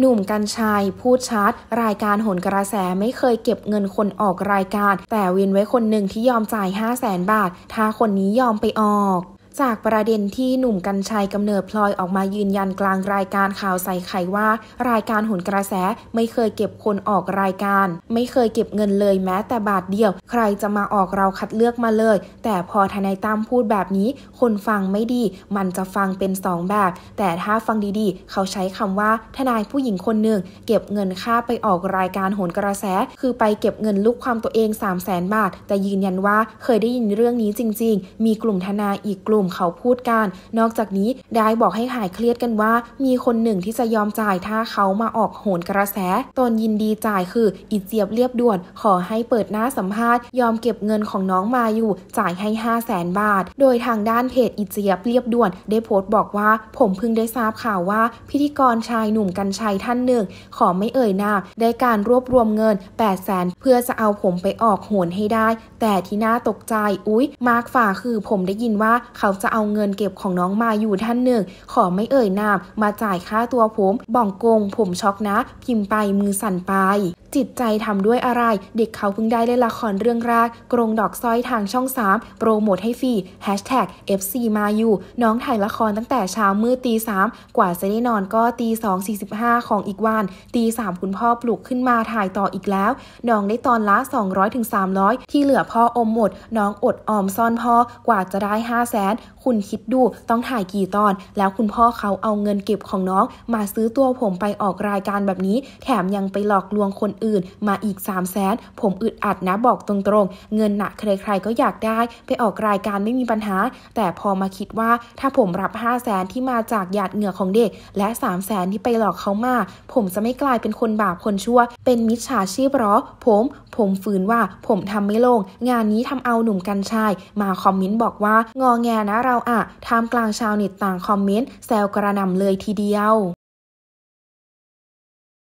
หนุ่มกัญชัยพูดชัด รายการโหนกระแสไม่เคยเก็บเงินคนออกรายการ แต่เว้นไว้คนหนึ่งที่ยอมจ่าย 5 0 0แสนบาท ถ้าคนนี้ยอมไปออกจากประเด็นที่หนุ่มกัญชัยกำเนิดพลอยออกมายืนยันกลางรายการข่าวใส่ไข่ว่ารายการหุนกระแสไม่เคยเก็บคนออกรายการ ไม่เคยเก็บเงินเลยแม้แต่บาทเดียว ใครจะมาออกเราคัดเลือกมาเลย แต่พอทนายตั้มพูดแบบนี้คนฟังไม่ดี มันจะฟังเป็นสองแบบ แต่ถ้าฟังดีๆ เขาใช้คำว่าทนายผู้หญิงคนหนึ่งเก็บเงินค่าไปออกรายการหนกระแส คือไปเก็บเงินลูกความตัวเอง 3 0 0 0 0นบาท แต่ยืนยันว่าเคยได้ยินเรื่องนี้จริง ๆ มีกลุ่มทนายอีกกลุ่มของเขาพูดกัน นอกจากนี้ได้บอกให้หายเครียดกันว่ามีคนหนึ่งที่จะยอมจ่ายถ้าเขามาออกโหนกระแสตนยินดีจ่ายคืออิเจียบเรียบด่วนขอให้เปิดหน้าสัมภาษณ์ยอมเก็บเงินของน้องมาอยู่ จ่ายให้ 5 0 0แสนบาท โดยทางด้านเพจอิเจียบเรียบด่วนได้โพสต์บอกว่า ผมเพิ่งได้ทราบข่าวว่าพิธีกรชายหนุ่มกันชัยท่านหนึ่ง ขอไม่เอ่ยนามได้การรวบรวมเงิน 8 0 0แสนเพื่อจะเอาผมไปออกโหนให้ได้ แต่ที่น่าตกใจอุ๊ยมากฝ่าคือผมได้ยินว่าเขาาจะเอาเงินเก็บของน้องมาอยู่ท่านหนึ่งขอไม่เอ่ยนามมาจ่ายค่าตัวผม บ่องกง ผมช็อกนะ พิมพ์ไปมือสั่นไปจิตใจทำด้วยอะไรเด็กเขาเพิ่งได้เล่นละครเรื่องแรกกรงดอกซ้อยทางช่อง 3 โปรโมทให้ฟรี FC มาอยู่น้องถ่ายละครตั้งแต่เช้ามืดตีสามกว่าจะได้นอนก็ตีสองสี่สิบห้าของอีกวันตีสามคุณพ่อปลุกขึ้นมาถ่ายต่ออีกแล้ว น้องได้ตอนละ200-300ถึง300ที่เหลือพ่ออมหมด น้องอดออมซ่อนพ่อกว่าจะได้ 5 0 0แสนคุณคิดดูต้องถ่ายกี่ตอน แล้วคุณพ่อเขาเอาเงินเก็บของน้อง มาซื้อตัวผมไปออกรายการแบบนี้แถมยังไปหลอกลวงคนอื่น มาอีก 3 0 0แสนผมอึดอัดนะบอกตรงๆเงินหนะใครๆก็อยากได้ ไปออกรายการไม่มีปัญหา แต่พอมาคิดว่าถ้าผมรับ5 0 0แสนที่มาจากหยาดเหงื่อของเด็กและ 3 0 0แสนที่ไปหลอกเขามา ผมจะไม่กลายเป็นคนบาปคนชั่ว เป็นมิจฉาชีพหรอผม ผมฝืนว่าผมทำไม่ลง งานนี้ทำเอาหนุ่มกันชาย มาคอมเมนต์บอกว่า งอแงนะเราอะท่ามกลางชาวเน็ตต่างคอมเมนต์แซวกระนำเลยทีเดียว